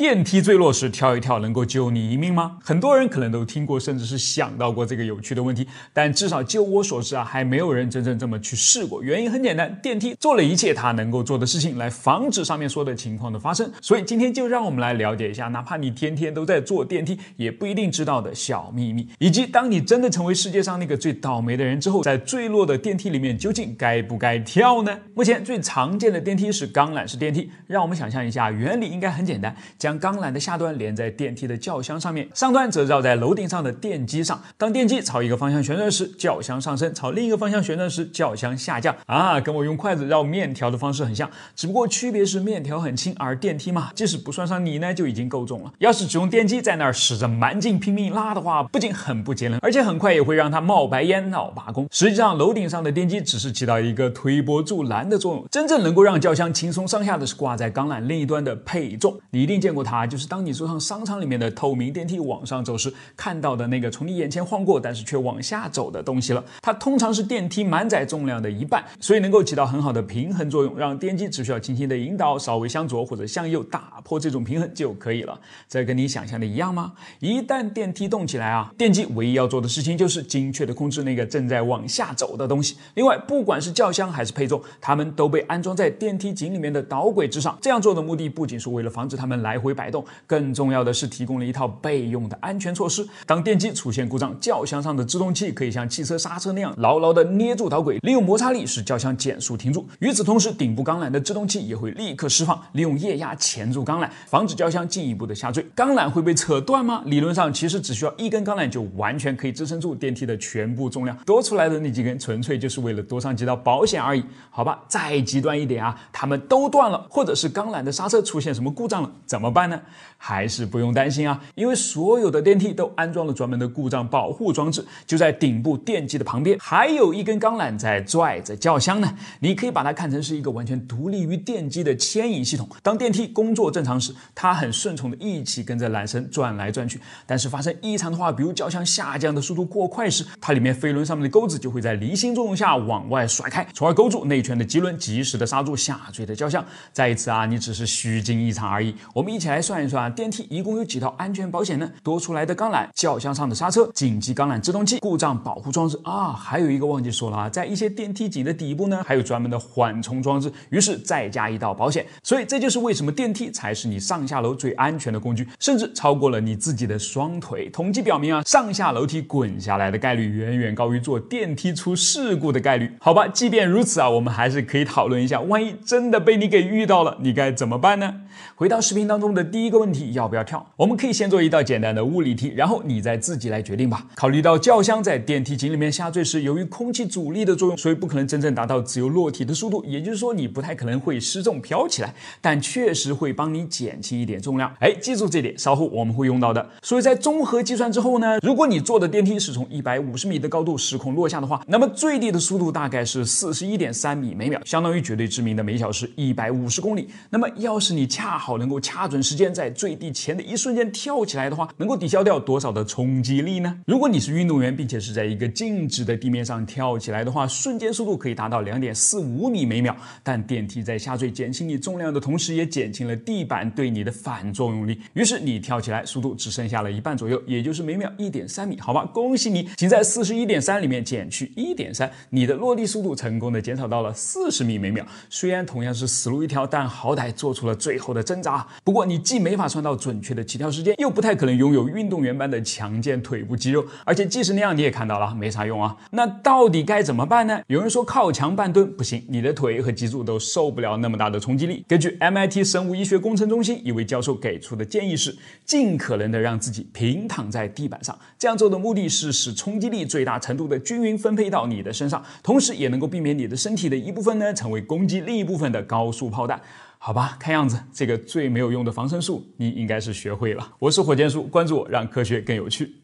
电梯坠落时跳一跳能够救你一命吗？很多人可能都听过，甚至是想到过这个有趣的问题，但至少就我所知啊，还没有人真正这么去试过。原因很简单，电梯做了一切它能够做的事情来防止上面说的情况的发生。所以今天就让我们来了解一下，哪怕你天天都在坐电梯，也不一定知道的小秘密，以及当你真的成为世界上那个最倒霉的人之后，在坠落的电梯里面究竟该不该跳呢？目前最常见的电梯是钢缆式电梯，让我们想象一下，原理应该很简单，将。将钢缆的下端连在电梯的轿厢上面，上端则绕在楼顶上的电机上。当电机朝一个方向旋转时，轿厢上升；朝另一个方向旋转时，轿厢下降。啊，跟我用筷子绕面条的方式很像，只不过区别是面条很轻，而电梯嘛，即使不算上你呢，就已经够重了。要是只用电机在那儿使着蛮劲拼命拉的话，不仅很不节能，而且很快也会让它冒白烟、闹罢工。实际上，楼顶上的电机只是起到一个推波助澜的作用，真正能够让轿厢轻松上下的是挂在钢缆另一端的配重。你一定见过。它就是当你坐上商场里面的透明电梯往上走时，看到的那个从你眼前晃过，但是却往下走的东西了。它通常是电梯满载重量的一半，所以能够起到很好的平衡作用，让电机只需要轻轻的引导，稍微向左或者向右打破这种平衡就可以了。这跟你想象的一样吗？一旦电梯动起来啊，电机唯一要做的事情就是精确的控制那个正在往下走的东西。另外，不管是轿厢还是配重，它们都被安装在电梯井里面的导轨之上。这样做的目的不仅是为了防止它们来。会摆动。更重要的是，提供了一套备用的安全措施。当电机出现故障，轿厢上的制动器可以像汽车刹车那样牢牢地捏住导轨，利用摩擦力使轿厢减速停住。与此同时，顶部钢缆的制动器也会立刻释放，利用液压钳住钢缆，防止轿厢进一步的下坠。钢缆会被扯断吗？理论上，其实只需要一根钢缆就完全可以支撑住电梯的全部重量，多出来的那几根纯粹就是为了多上几道保险而已。好吧，再极端一点啊，它们都断了，或者是钢缆的刹车出现什么故障了，怎么？怎么办呢？还是不用担心啊，因为所有的电梯都安装了专门的故障保护装置，就在顶部电机的旁边，还有一根钢缆在拽着轿厢呢。你可以把它看成是一个完全独立于电机的牵引系统。当电梯工作正常时，它很顺从的一起跟着缆绳转来转去。但是发生异常的话，比如轿厢下降的速度过快时，它里面飞轮上面的钩子就会在离心作用下往外甩开，从而勾住内圈的棘轮，及时的刹住下坠的轿厢。再一次啊，你只是虚惊一场而已。我们一。一起来算一算，电梯一共有几套安全保险呢？多出来的钢缆、轿厢上的刹车、紧急钢缆制动器、故障保护装置啊，还有一个忘记说了，在一些电梯井的底部呢，还有专门的缓冲装置，于是再加一道保险。所以这就是为什么电梯才是你上下楼最安全的工具，甚至超过了你自己的双腿。统计表明啊，上下楼梯滚下来的概率远远高于坐电梯出事故的概率。好吧，即便如此啊，我们还是可以讨论一下，万一真的被你给遇到了，你该怎么办呢？回到视频当中。的第一个问题要不要跳？我们可以先做一道简单的物理题，然后你再自己来决定吧。考虑到轿厢在电梯井里面下坠时，由于空气阻力的作用，所以不可能真正达到自由落体的速度，也就是说你不太可能会失重飘起来，但确实会帮你减轻一点重量。哎，记住这点，稍后我们会用到的。所以在综合计算之后呢，如果你坐的电梯是从一百五十米的高度失控落下的话，那么最低的速度大概是四十一点三米每秒，相当于绝对知名的每小时一百五十公里。那么要是你恰好能够掐准。时间在坠地前的一瞬间跳起来的话，能够抵消掉多少的冲击力呢？如果你是运动员，并且是在一个静止的地面上跳起来的话，瞬间速度可以达到两点四五米每秒。但电梯在下坠减轻你重量的同时，也减轻了地板对你的反作用力。于是你跳起来，速度只剩下了一半左右，也就是每秒一点三米。好吧，恭喜你，请在四十一点三里面减去一点三，你的落地速度成功的减少到了四十米每秒。虽然同样是死路一条，但好歹做出了最后的挣扎。不过。你既没法算到准确的起跳时间，又不太可能拥有运动员般的强健腿部肌肉，而且即使那样，你也看到了没啥用啊。那到底该怎么办呢？有人说靠墙半蹲不行，你的腿和脊柱都受不了那么大的冲击力。根据 MIT 生物医学工程中心一位教授给出的建议是，尽可能的让自己平躺在地板上，这样做的目的是使冲击力最大程度的均匀分配到你的身上，同时也能够避免你的身体的一部分呢成为攻击另一部分的高速炮弹。好吧，看样子这个最没有用的防身术，你应该是学会了。我是火箭叔，关注我，让科学更有趣。